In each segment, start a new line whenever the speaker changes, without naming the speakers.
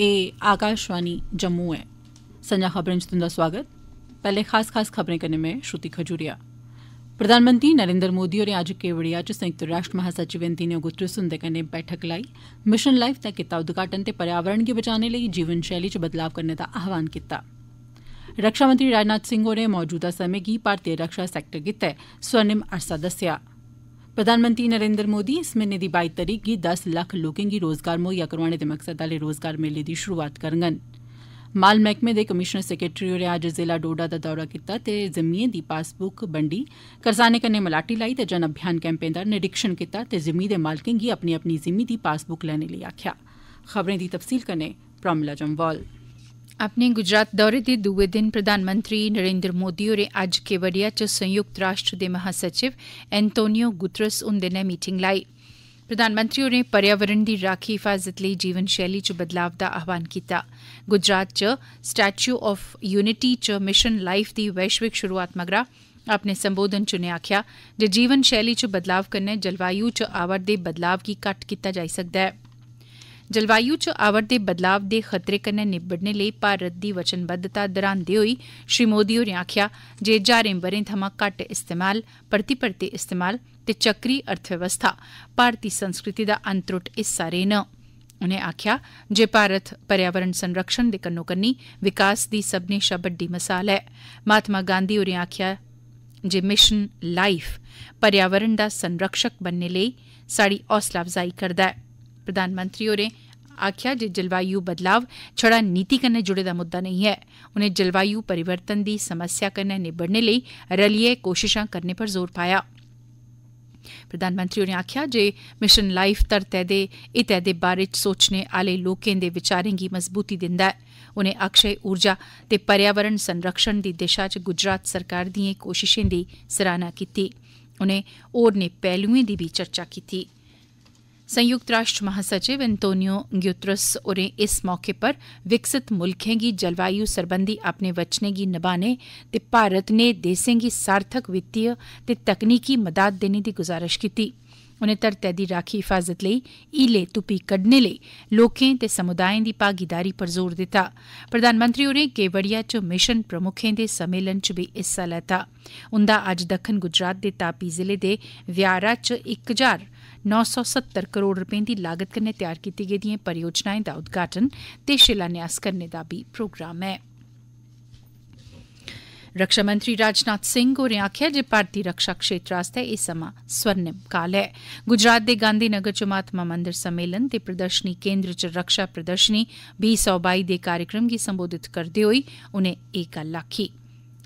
एह् आकाशवाणी जम्मू ऐ संजा खबरें च तुंदा स्वागत पैहले खास खास खबरें कन्नै में श्रुति खजूरिया प्रधानमंत्री नरेंद्र मोदी होरें अज्ज केवड़िया च संयुक्त राष्ट्र महासचिव एंतोनियो गुतरस हुंदे कन्नै बैठक लाई मिशन लाइफ दा कीता उद्घाटन ते पर्यावरण गी बचाने लेई जीवन शैली च बदलाव करने दा आह्वान कीता मंत्री राजनाथ सिंह होरें मौजूदा समें गी भारतीय रक्षा सैक्टर गितै स्वर्णिम अरसा दस्सेआ प्रधानमंत्री नरेन्द्र मोदी इस म्हीने दी बाई तरीक गी दस लक्ख लोकें गी रोजगार मुहैआ करोआने दे मकसद आले रोजगार मेले दी शुरूआत करङन माल मैहकमे दे कमीशनर सैक्रेटरी होरें अज्ज जिला डोडा दा दौरा कीता ते ज़मीए दी पासबुक बंडी करसानें कन्नै मलाटी लाई ते जन अभियान कैंपें दा निरीक्षण कीता ते ज़िमी दे मालकें गी अपनी अपनी जिमी दी पासबुक लैने लेई आक्खेआ
अपने गुजरात दौरे दे दुए दिन प्रधानमंत्री नरेंद्र मोदी होरें अज्ज केवड़िया च संयुक्त राष्ट्र दे महासचिव एंटोनियो गुतरस हुंदे नै मीटिंग लाई प्रधानमंत्री होरें पर्यावरण दी राखी हिफाजत लेई जीवन शैली च बदलाव दा आह्वान कीता गुजरात च स्टैच्यू ऑफ यूनिटी च मिशन लाइफ दी वैश्विक शुरुआत मगरा अपने संबोधन च उनें आखेआ जे जीवन शैली च बदलाव कन्नै जलवायु च आवा'रदे बदलाव की घट्ट कीता जाई सकदा ऐ जलवायु च आवरदे बदलाव के खतरे कन्नै निबड़ने लेई भारत की वचनबद्धता दोहरांदे होई श्री मोदी होरें आखेआ जे ज्हारें ब'रें थमां घट्ट इस्तेमाल परती परते इस्तेमाल ते चक्री अर्थव्यवस्था भारतीय संस्कृति का अंतरुट हिस्सा रेह न उनें आखेआ जे भारत पर्यावरण संरक्षण दे कन्नो कन्नी विकास दी सबने शा बड्डी मसाल है महात्मा गांधी होरें आखेआ जे मिशन लाइफ पर्यावरण दा संरक्षक बनने लेई साढ़ी हौसला अफजाई करदा ऐ प्रधानमंत्री होरें आखेआ जे जलवायु बदलाव छड़ा नीति कन्नै जुड़े दा मुद्दा नेईं ऐ उनें जलवायु परिवर्तन दी समस्या कन्नै निबड़ने लेई रलियै कोशिशां करने पर जोर पाया प्रधानमंत्री होरें आखेआ जे मिशन लाइफ धरतै दे हितै दे बारे च सोचने आह्ले लोकें दे विचारें गी मजबूती दिंदा ऐ उनें अक्षय ऊर्जा ते पर्यावरण संरक्षण दी दिशा च गुजरात सरकार दिएं कोशिशें दी सराहना कीती उनें होरनें पैह्लुएं दी बी चर्चा कीती संयुक्त राष्ट्र महासचिव एंटोनियो ग्यूत्रस होरें इस मौके पर विकसित मुल्खें गी जलवायु सरबंधी अपने वचनें गी नभाने ते भारत ने देसें गी सार्थक वित्तीय ते तकनीकी मदद देने दी गुजारिश कीती उनें धरतै दी राखी हिफाजत लेई हीले तुपी कड्डने लेई लोकें ते समुदायें दी भागीदारी पर जोर दित्ता प्रधानमंत्री होरें केवड़िया च मिशन प्रमुखें दे सम्मेलन च भी हिस्सा लैता उंदा अज्ज दक्खन गुजरात दे तापी जिले दे व्यारा च इक हजार 970 करोड़ रपें की लागत कन्नै तैयार की गई परियोजनाएं का उद्घाटन ते शिलान्यास करने का भी प्रोग्राम है रक्षा मंत्री राजनाथ सिंह होरें आखेआ जे भारती रक्षा क्षेत्र आस्तै एह् समां स्वर्णिम काल ऐ गुजरात दे गांधीनगर च महात्मा मंदिर सम्मेलन ते प्रदर्शनी केन्द्र च रक्षा प्रदर्शनी बी सौ बाई दे कार्यक्रम गी संबोधित करदे होई उनें एह् गल्ल आखी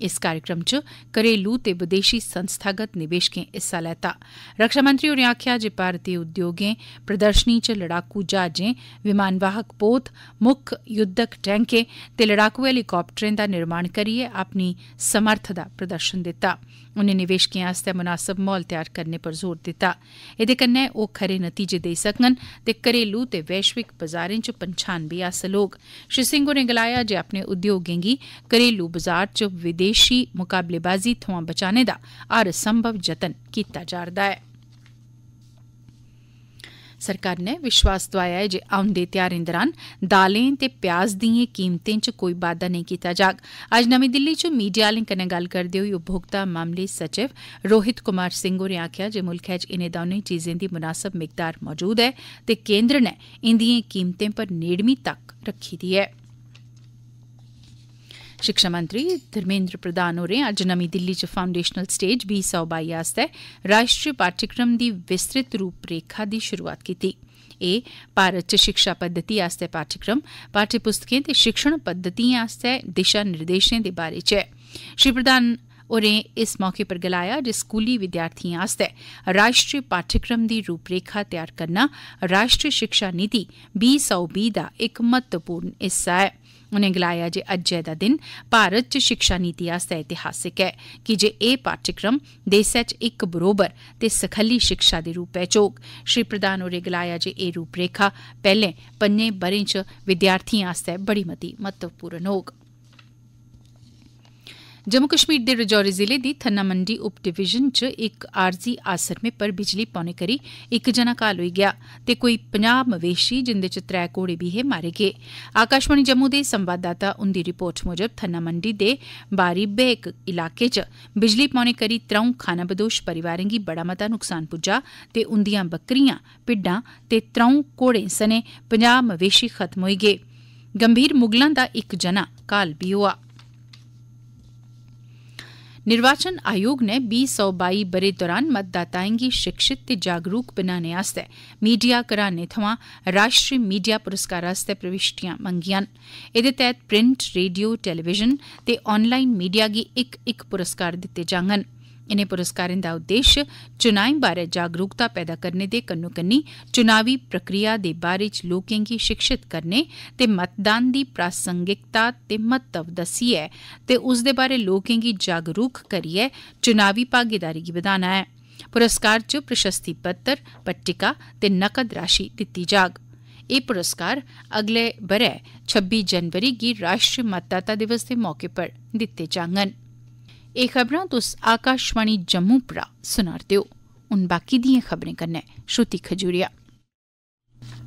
इस कार्यक्रम च घरेलू ते विदेशी संस्थागत निवेशकें हिस्सा लैता रक्षा मंत्री होरें आखेआ जे भारतीय उद्योगें प्रदर्शनी च लड़ाकू ज्हाजें विमानवाहक पोत मुक्ख युद्धक टैंकें ते लड़ाकू हैलीकाप्टरें दा निर्माण करियै अपनी समर्थ दा प्रदर्शन दित्ता उनें निवेशकें आस्तै मुनासब म्हौल तैयार करने पर जोर दित्ता एह्दे कन्नै ओह् खरे नतीजे देई सकन ते घरेलू ते वैश्विक बाजारें च पंछान बी हासल होग श्री सिंह होरें गलाया जे अपने उद्योगें गी घरेलू बाजार च विदेश ਵਿਦੇਸ਼ੀ ਮੁਕਾਬਲੇਬਾਜ਼ੀ ਤੋਂ ਬਚਾਣੇ ਦਾ ਹਰ ਸੰਭਵ ਯਤਨ ਕੀਤਾ ਜਾ ਰਿਹਾ ਹੈ ਸਰਕਾਰ ਨੇ ਵਿਸ਼ਵਾਸ ਦਵਾਇਆ ਹੈ ਜੇ ਆਉਂਦੇ ਤਿਆਰ ਦੌਰਾਨ ਦਾਲਾਂ ਤੇ ਪਿਆਜ਼ ਦੀਆਂ ਕੀਮਤਾਂ 'ਚ ਕੋਈ ਵਾਧਾ ਨਹੀਂ ਕੀਤਾ ਜਾਗ ਅੱਜ ਨਵੀਂ ਦਿੱਲੀ 'ਚ ਮੀਡੀਆ ਲਿੰਕ ਨਾਲ ਗੱਲ ਕਰਦੇ ਹੋਏ ਉਪਭੋਗਤਾ ਮਾਮਲੇ ਸਚਿਵ ਰੋਹਿਤ ਕੁਮਾਰ ਸਿੰਘ ਹੋਰੇ ਆਖਿਆ ਜੇ ਮੁਲਕ 'ਚ ਇਨੇ ਦੋਨੇ ਚੀਜ਼ਾਂ ਦੀ ਮناسب ਮਿਕਦਾਰ ਮੌਜੂਦ ਹੈ ਤੇ ਕੇਂਦਰ ਨੇ ਇੰਦੀਆਂ ਕੀਮਤਾਂ ਪਰ ਨੇੜਮੀ ਤੱਕ ਰੱਖੀ ਦੀ ਹੈ शिक्षा मंत्री धर्मेंद्र प्रधान होरें अज्ज नमीं दिल्ली च फाउंडेशनल स्टेज बी सौ बई आस्तै राष्ट्रीय पाठ्यक्रम दी विस्तृत रूपरेखा दी शुरूआत कीती एह् भारत च शिक्षा पद्धति आस्तै पाठ्यक्रम पाठ्यपुस्तकें ते शिक्षण पद्धतिएं आस्तै दिशा निर्देशें दे बारे च ऐ श्री प्रधान होरें इस मौके पर गलाया जे स्कूली विद्यार्थिएं आस्तै राष्ट्रीय पाठ्यक्रम दी रूपरेखा तैयार करना राष्ट्रीय शिक्षा नीति बी सौ बी दा इक महत्वपूर्ण हिस्सा ऐ उनें गलाया जे अज्जै दा दिन भारत च शिक्षा नीति आस्तै इतिहासिक ऐ कीजे एह् पाठ्यक्रम देसै च इक बरोबर ते सखल्ली शिक्षा दे रूपै च होग श्री प्रधान होरें गलाया जे एह् रूपरेखा पैहले पंजे ब'रें च विद्यार्थिएं आस्तै बड़ी मती महत्वपूर्ण होग ਜੰਮੂ ਕਸ਼ਮੀਰ ਦੇ ਰਜੌਰੀ ਜ਼ਿਲ੍ਹੇ ਦੀ ਥੰਨਾ ਮੰਡੀ ਉਪ ਡਿਵੀਜ਼ਨ 'ਚ ਇੱਕ ਆਰਜ਼ੀ ਆਸਰ ਮੇ ਪਰ ਬਿਜਲੀ ਪਾਉਣੇ ਕਰੀ ਇੱਕ ਜਨਾ ਕਾਲ ਹੋਈ ਗਿਆ ਤੇ ਕੋਈ 50 ਮਵੇਸ਼ੀ ਜਿੰਦੇ 'ਚ ਤਰੇ ਕੋੜੇ ਵੀ ਹੈ ਮਾਰੇ ਗਏ ਆਕਾਸ਼ਵਾਣੀ ਜੰਮੂ ਦੇ ਸੰਵਾਦਦਾਤਾ ਉੰਦੀ ਰਿਪੋਰਟ ਮੁਜਬ ਥੰਨਾ ਮੰਡੀ ਦੇ ਬਾਰੀ ਬੇਕ ਇਲਾਕੇ 'ਚ ਬਿਜਲੀ ਪਾਉਣੇ ਕਰੀ ਤਰੋਂ ਬਦੋਸ਼ ਪਰਿਵਾਰਾਂ ਦੀ ਬੜਾ ਮਤਾ ਨੁਕਸਾਨ ਪੁੱਜਾ ਤੇ ਉੰਦੀਆਂ ਬੱਕਰੀਆਂ ਪਿੱਡਾਂ ਤੇ ਤਰੋਂ ਕੋੜੇ ਸਨੇ 50 ਮਵੇਸ਼ੀ ਖਤਮ ਹੋਈ ਗਏ ਗੰਭੀਰ ਮੁਗਲਾਂ ਦਾ ਇੱਕ ਜਨਾ ਕਾਲ ਵੀ ਹੋਆ निर्वाचन आयोग ने बीह् सौ बई ब'रे दौरान मतदाताएं गी शिक्षित ते जागरूक बनाने आस्तै मीडिया घराने थमां राष्ट्रीय मीडिया पुरस्कार आस्तै प्रविष्टियां मंगियां न एह्दे तैह्त प्रिंट रेडियो टेलीविजन ते आनलाईन मीडिया गी इक इक पुरस्कार दित्ते जाङन ਇਨੇ ਪੁਰਸਕਾਰਾਂ ਦਾ ਉਦੇਸ਼ ਚੁਣਾਈ ਬਾਰੇ ਜਾਗਰੂਕਤਾ ਪੈਦਾ ਕਰਨ ਦੇ ਕੰਨੋ ਕੰਨੀ ਚੁਣਾਵੀ ਪ੍ਰਕਿਰਿਆ ਦੇ ਬਾਰੇ ਚ ਲੋਕਾਂ ਕੀ ਸਿੱਖਿਅਤ ਕਰਨੇ ਤੇ ਮਤਦਾਨ ਦੀ ਪ੍ਰਾਸੰਗਿਕਤਾ ਤੇ ਮਤਵ ਦਸੀ ਹੈ ਤੇ ਉਸ ਦੇ ਬਾਰੇ ਲੋਕਾਂ ਕੀ ਜਾਗਰੂਕ ਕਰੀਏ ਚੁਣਾਵੀ ਭਾਗੀਦਾਰੀ ਕੀ ਵਿਧਾਨਾ ਹੈ ਪੁਰਸਕਾਰ ਚ ਪ੍ਰਸ਼ਸਤੀ ਪੱਤਰ ਪੱਟਿਕਾ ਤੇ ਨਕਦ ਰਾਸ਼ੀ ਦਿੱਤੀ ਜਾਗ ਇਹ ਪੁਰਸਕਾਰ ਅਗਲੇ ਬਰੇ 26 ਜਨਵਰੀ ਦੀ ਰਾਸ਼ਟਰੀ ਮਤਦਾਤਾ ਦਿਵਸ ਦੇ ਮੌਕੇ ਪਰ ਦਿੱਤੇ ਜਾਣਗੇ खबरां तुस आकाशवाणी जम्मू परा सुना'रदे ओ बाकी दियें खबरें कन्नै श्रुति खजूरिया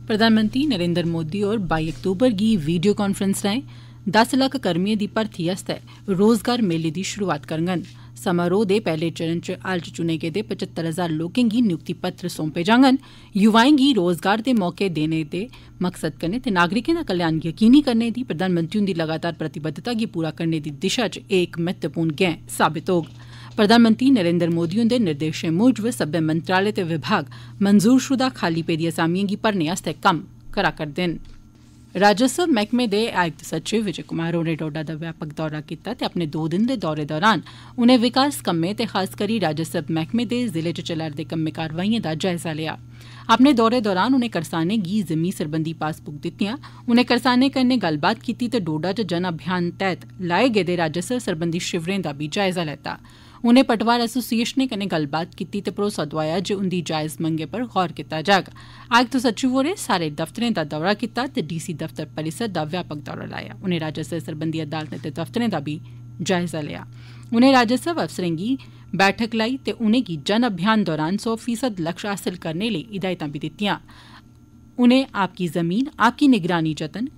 प्रधानमंत्री नरेन्द्र मोदी होर बाई अक्तूबर गी
वीडियो कांफ्रैंस राएं दस लक्ख कर्मियों दी भर्थी आस्तै रोजगार मेले दी शुरूआत करङन समारोह दे पैहले चरण च हाल च चुने गेदे पचहत्तर हजार लोकें गी नियुक्ति पत्र सौंपे जांगन युवाएं गी रोजगार दे मौके देने दे मकसद कन्नै ते नागरिकें दा कल्याण यकीनी करने दी प्रधानमंत्री हुंदी लगातार प्रतिबद्धता गी पूरा करने दी दिशा च एक महत्वपूर्ण गैं साबित होग प्रधानमंत्री नरेन्द्र मोदी हुंदे निर्देशें मूजब सब्बै मंत्रालय ते विभाग मंजूरशुदा खाली पेदी असामियें गी भरने आस्तै कम्म करा करदे न राजस्व मैह्कमे दे आयुक्त सचिव विजय कुमार होरें डोडा दा व्यापक दौरा कीता ते अपने दो दिन दे दौरे दौरान उनें विकास कम्में ते खास करी राजस्व मैह्कमे दे जिले च चला'रदे कम्में कारवाइएं दा जायजा लेआ अपने दौरे दौरान उनें करसानें गी जिमीं सरबंधी पासबुक दित्तियां उनें करसानें कन्नै गल्लबात कीती ते डोडा च जन अभियान तैह्त लाए गेदे राजस्व सरबंधी शिविरें दा बी जायजा लैत्ता उनें पटवार एसोसिएशनें कन्नै गल्लबात कीती ते भरोसा दोआया जे उन्दी जायज मंगें पर गौर कीता जाग आयुक्त सचिव होरें सारे दफ्तरें दा दौरा कीता ते डीसी दफ्तर परिसर दा व्यापक दौरा लाया उनें राजस्व सरबंधी अदालतें ते दफ्तरें दा बी जायजा लिया उनें राजस्व अफसरें गी बैठक लाई ते उनेंगी जन अभियान दौरान सौ फीसद लक्ष्य हासिल करने लेई हिदायतां बी दित्तियां उनें आपकी जमीन आपकी निगरानी जतन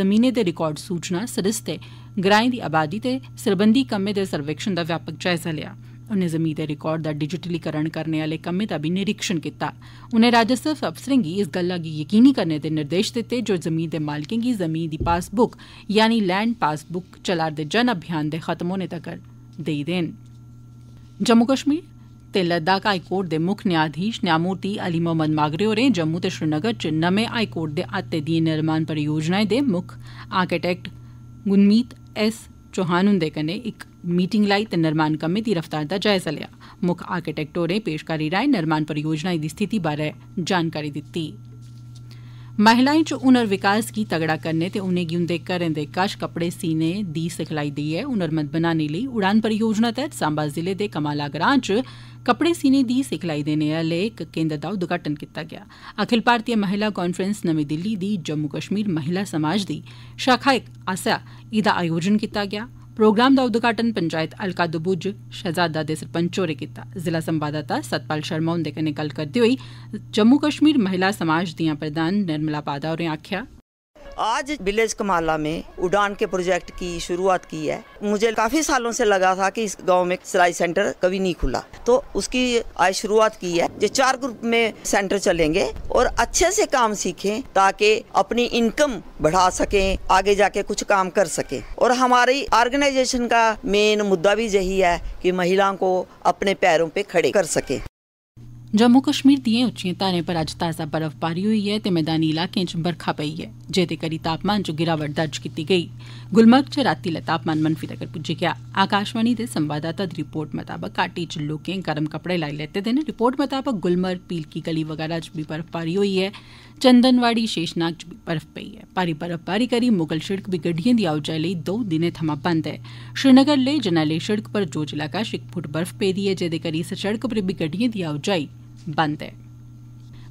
जमीनें दे रिकार्ड सूचना सरिस्ते ग्राएं दी आबादी ते सरबंधी कम्में दे सर्वेक्षण दा व्यापक जायजा लेआ उनें जमीन दे रिकार्ड दा डिजिटलीकरण करने आले कम्मै दा भी निरीक्षण कीता उनें राजस्व अफसरें गी इस गल्लै गी यकीनी करने दे निर्देश दित्ते जो जमीन दे मालकें गी जमीन दी पासबुक यानी लैंड पासबुक चला'रदे जन अभियान दे खत्म होने तगर देई देन जम्मू कश्मीर ते लद्दाख हाई कोर्ट दे मुक्ख न्यायाधीश न्यायमूर्ति अली मोहम्मद मागरे होरें जम्मू ते श्रीनगर च नमें हाई कोर्ट दे अहाते दिएं निर्माण परियोजनाएं दे मुक्ख आर्किटेक्ट गुनमीत एस चौहान हुन्दे कन्नै इक मीटिंग लाई ते निर्माण कम्में दी रफ्तार दा जायजा लेआ मुक्ख आर्किटैक्ट होरें पेशकारी राएं निर्माण परियोजनाएं दी स्थिति बारै जानकारी दित्ती महिलाएं च हुनर विकास गी तगड़ा करने ते उनेंगी उन्दे घरें दे कश कपड़े सीने दी सिखलाई देइयै हुनरमंद बनाने लेई उड़ान परियोजना तैहत सांबा जिले दे कमाला ग्रां च कपड़े सीने दी सिखलाई देने आले इक केन्द्र दा उद्घाटन कीता गेआ अखिल भारतीय महिला कांफ्रैंस नमीं दिल्ली दी जम्मू कश्मीर महिला समाज दी शाखा आस्सेआ एहदा आयोजन कीता गेआ हा प्रोग्राम दा उद्घाटन पंचायत अलका दुबुज शहज़ादा दे सरपंच होरें कीता जिला संवाददाता सतपाल शर्मा हुन्दे कन्नै गल्ल करदे होई जम्मू कश्मीर महिला समाज दियां प्रधान निर्मला पादा होरें आक्खेआ हा आज विलेज कमाला में उड़ान के प्रोजेक्ट की शुरुआत की है मुझे काफ़ी सालों से लगा था कि इस गांव में सिलाई सेंटर कभी नहीं खुला तो उसकी आज शुरुआत की है जो चार ग्रुप में सेंटर चलेंगे और अच्छे से काम सीखें ताकि अपनी इनकम बढ़ा सकें आगे जाके कुछ काम कर सकें और हमारी ऑर्गेनाइजेशन का मेन मुद्दा भी यही है कि महिलाओं को अपने पैरों पर खड़े कर सकें जम्मू कश्मीर दिए उच्चिए धारे पर अज ताज़ा बर्फबारी हुई ऐ ते मैदानी इलाकें च बरखा पेई ऐ जेदे करी तापमान च गिरावट दर्ज कीती गेई गुलमर्ग च राती लै तापमान मनफी तगर पुज्जी गेआ आकाशवाणी दे संवाददाता दी रिपोर्ट मताबक घाटी च लोकें गर्म कपड़े लाई लैते दे न रिपोर्ट मताबक गुलमर्ग पीलकी गली वगैरा च बी बर्फबारी हुई ऐ चंदनवाड़ी शेषनाग च बी बर्फ पेई ऐ भारी बर्फबारी करी मुगल सिड़क बी गड्डिएं दी आओजाई लेई दो दिनें थमां बंद ऐ श्रीनगर लेई जरनैली सिड़क पर जोजिला कश इक फुट बर्फ पेदी ऐ जेदे करी इस सिड़क पर बी गड्डिएं दी आओजाई बंद ऐ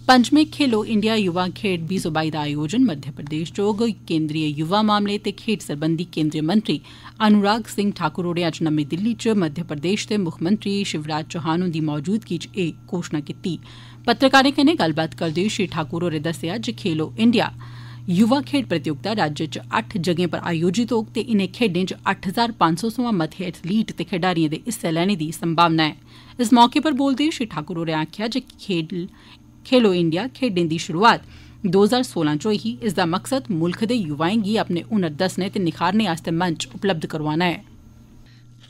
पंजमें खेलो इंडिया युवा खेड दी सूबाई दा आयोजन मध्य प्रदेश च होग केन्द्रीय युवा मामले ते खेड सरबंधी केन्द्रीय मंत्री अनुराग सिंह ठाकुर होरें अज्ज नमीं दिल्ली च मध्य प्रदेश दे मुक्खमंत्री शिवराज चौहान हुंदी मौजूदगी च एह् घोषणा कीती पत्रकारें कन्नै गल्लबात करदे होई श्री ठाकुर होरें दस्सेआ जे खेलो इंडिया युवा खेड्ड प्रतियोगिता राज्य च अट्ठ जगहें पर आयोजित होग ते इनें खेड्डें च अट्ठ हजार पंज सौ सोयां मते एथलीट ते खडारिएं दे हिस्सा लैने दी संभावना ऐ इस मौके उप्पर बोलदे होई श्री ठाकुर होरें आक्खेआ जे 'खेलो इंडिया खेड्डें दी शुरूआत दो हजार सोलां च होई ही इसदा मकसद मुल्ख दे युवाएं गी अपने हुनर दस्सने ते निखारने आस्तै मंच उपलब्ध करोआना ऐं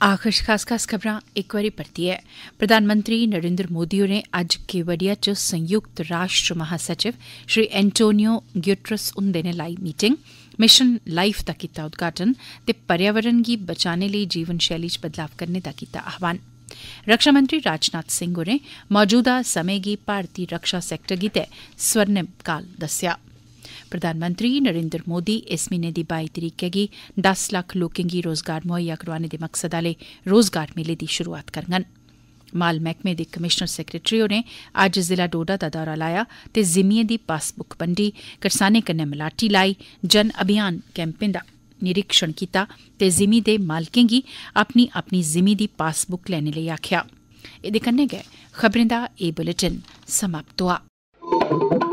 आखिर खास खास
खबरां इक बारी परतियै प्रधानमंत्री नरेन्द्र मोदी होरें अज्ज केवडिया च संयुक्त राष्ट्र महासचिव श्री एंटोनियो ग्यूट्रस हुंदे नै लाई मीटिंग मिशन लाइफ दा कीता उद्घाटन ते पर्यावरण गी बचाने लेई जीवन शैली च बदलाव करने दा कीता आह्वान रक्षामंत्री राजनाथ सिंह होरें मौजूदा समें गी भारती रक्षा सैक्टर गितै स्वर्णिम काल दस्सेआ ਪ੍ਰਧਾਨ ਮੰਤਰੀ ਨਰਿੰਦਰ ਮੋਦੀ ਇਸ ਮਹੀਨੇ ਦੀ ਬਾਈ ਤਰੀਕ ਹੈਗੀ 10 ਲੱਖ ਲੋਕਾਂ ਨੂੰ ਰੋਜ਼ਗਾਰ ਮੁਹੱਈਆ ਕਰਵਾਉਣ ਦੇ ਮਕਸਦ ਨਾਲ ਰੋਜ਼ਗਾਰ ਮੇਲੇ ਦੀ ਸ਼ੁਰੂਆਤ ਕਰਨਗੇ ਮਾਲ ਮਹਿਕਮੇ ਦੇ ਕਮਿਸ਼ਨਰ ਸੈਕਟਰੀ ਨੇ ਅੱਜ ਜ਼ਿਲ੍ਹਾ ਡੋਡਾ ਦਾ ਦੌਰਾ ਲਾਇਆ ਤੇ ਜ਼ਮੀਨ ਦੀ ਪਾਸਬੁੱਕ ਪੰਡੀ ਕਿਸਾਨੇ ਕੰਨੇ ਮਲਾਟੀ ਲਾਈ ਜਨ ਅਭਿਆਨ ਕੈਂਪੇਨ ਦਾ ਨਿਰੀਖਣ ਕੀਤਾ ਤੇ ਜ਼ਮੀਨ ਦੇ ਮਾਲਕਾਂ ਦੀ ਆਪਣੀ ਆਪਣੀ ਜ਼ਮੀਨ ਦੀ ਪਾਸਬੁੱਕ ਲੈਣ ਲਈ ਆਖਿਆ ਇਹ ਦੇ ਕੰਨੇ ਗਏ ਖਬਰਿੰਦਾ ਇਹ ਬੁਲੇਟਿਨ ਸਮਾਪਤ ਹੋਆ